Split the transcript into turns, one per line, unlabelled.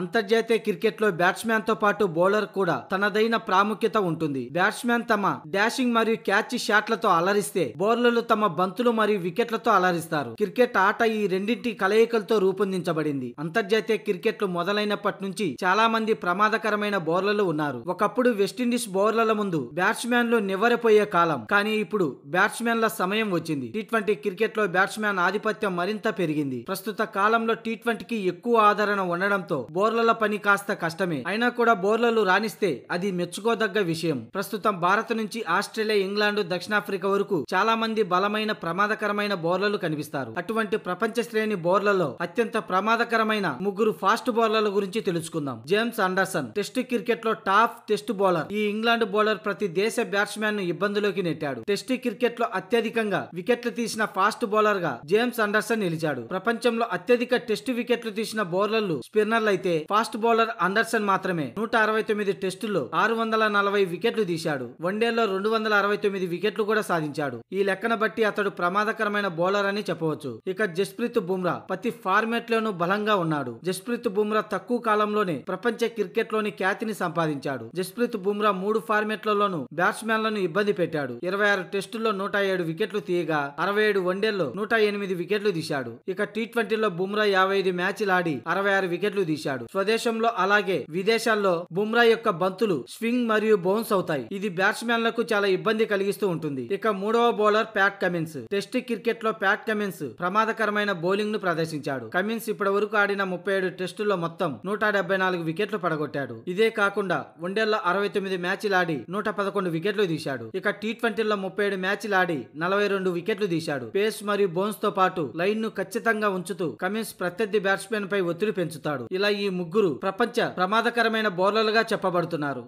అంతర్జాతీయ క్రికెట్ లో బ్యాట్స్మెన్ తో పాటు బౌలర్ కూడా తనదైన ప్రాముఖ్యత ఉంటుంది బ్యాట్స్మెన్ తమ డాషింగ్ మరియు క్యాచ్ షాట్లతో అలరిస్తే బౌలర్లు తమ బంతులు మరియు వికెట్లతో అలరిస్తారు క్రికెట్ ఆట ఈ రెండింటి కలయికలతో రూపొందించబడింది అంతర్జాతీయ క్రికెట్లు మొదలైనప్పటి నుంచి చాలా మంది ప్రమాదకరమైన బౌలర్లు ఉన్నారు ఒకప్పుడు వెస్టిండీస్ బౌలర్ల ముందు బ్యాట్స్మెన్లు నివ్వరిపోయే కాలం కానీ ఇప్పుడు బ్యాట్స్మెన్ల సమయం వచ్చింది టీ ట్వంటీ క్రికెట్ లో బ్యాట్స్మెన్ ఆధిపత్యం మరింత పెరిగింది ప్రస్తుత కాలంలో టీ ట్వంటీకి ఎక్కువ ఆదరణ ఉండడంతో బోర్లల పని కాస్త కష్టమే అయినా కూడా బోర్లలు రాణిస్తే అది మెచ్చుకోదగ్గ విషయం ప్రస్తుతం భారత్ నుంచి ఆస్ట్రేలియా ఇంగ్లాండ్ దక్షిణాఫ్రికా వరకు చాలా మంది బలమైన ప్రమాదకరమైన బోర్లలు కనిపిస్తారు అటువంటి ప్రపంచ శ్రేణి బోర్లలో అత్యంత ప్రమాదకరమైన ముగ్గురు ఫాస్ట్ బౌలర్ల గురించి తెలుసుకుందాం జేమ్స్ అండర్సన్ టెస్ట్ క్రికెట్ లో టాప్ టెస్ట్ బౌలర్ ఈ ఇంగ్లాండ్ బౌలర్ ప్రతి దేశ బ్యాట్స్మెన్ ను ఇబ్బందులోకి నెట్టాడు టెస్ట్ క్రికెట్ లో అత్యధికంగా వికెట్లు తీసిన ఫాస్ట్ బౌలర్ గా జేమ్స్ అండర్సన్ నిలిచాడు ప్రపంచంలో అత్యధిక టెస్ట్ వికెట్లు తీసిన బౌలర్లు స్పిన్నర్లు అయితే అయితే ఫాస్ట్ బౌలర్ అండర్సన్ మాత్రమే నూట అరవై తొమ్మిది టెస్టుల్లో ఆరు వందల నలభై వికెట్లు తీశాడు వన్డేల్లో రెండు వందల అరవై తొమ్మిది వికెట్లు కూడా సాధించాడు ఈ లెక్కన బట్టి అతడు ప్రమాదకరమైన బౌలర్ అని చెప్పవచ్చు ఇక జస్ప్రీత్ బుమ్రా ప్రతి ఫార్మాట్ లోనూ బలంగా ఉన్నాడు జస్ప్రీత్ బుమ్రా తక్కువ కాలంలోనే ప్రపంచ క్రికెట్ లోని ఖ్యాతిని సంపాదించాడు జస్ప్రీత్ బుమ్రా మూడు ఫార్మాట్లలోనూ బ్యాట్స్మెన్లను ఇబ్బంది పెట్టాడు ఇరవై ఆరు టెస్టుల్లో నూట ఏడు వికెట్లు తీయగా అరవై ఏడు వన్డేల్లో నూట ఎనిమిది వికెట్లు తీశాడు ఇక టీ ట్వంటీలో బుమ్రా యాభై ఐదు మ్యాచ్లు ఆడి అరవై ఆరు వికెట్లు తీశాడు చేశాడు స్వదేశంలో అలాగే విదేశాల్లో బుమ్రా యొక్క బంతులు స్వింగ్ మరియు బౌన్స్ అవుతాయి ఇది బ్యాట్స్మెన్ లకు చాలా ఇబ్బంది కలిగిస్తూ ఉంటుంది ఇక మూడవ bowler Pat Cummins test cricket లో ప్యాట్ కమిన్స్ ప్రమాదకరమైన బౌలింగ్ ను ప్రదర్శించాడు కమిన్స్ ఇప్పటి వరకు ఆడిన ముప్పై ఏడు టెస్టుల్లో మొత్తం నూట డెబ్బై నాలుగు వికెట్లు పడగొట్టాడు ఇదే కాకుండా వన్డేల్లో అరవై తొమ్మిది మ్యాచ్లు ఆడి నూట పదకొండు వికెట్లు తీశాడు ఇక టీ ట్వంటీలో ముప్పై ఏడు మ్యాచ్లు ఆడి నలభై రెండు వికెట్లు తీశాడు పేస్ మరియు బౌన్స్ తో పాటు లైన్ ను ఖచ్చితంగా ఉంచుతూ కమిన్స్ ప్రత్యర్థి బ్యాట్స్మెన్ పై ఒత్తిడి పెంచుతాడు ఇలా ఈ ముగ్గురు ప్రపంచ ప్రమాదకరమైన బౌలర్లుగా చెప్పబడుతున్నారు